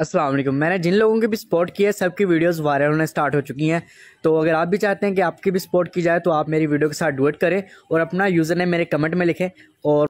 असलम मैंने जिन लोगों के भी सपोर्ट किया है सबकी वीडियोस वायरल होने स्टार्ट हो चुकी हैं तो अगर आप भी चाहते हैं कि आपकी भी सपोर्ट की जाए तो आप मेरी वीडियो के साथ डुएट करें और अपना यूज़र ने मेरे कमेंट में लिखें और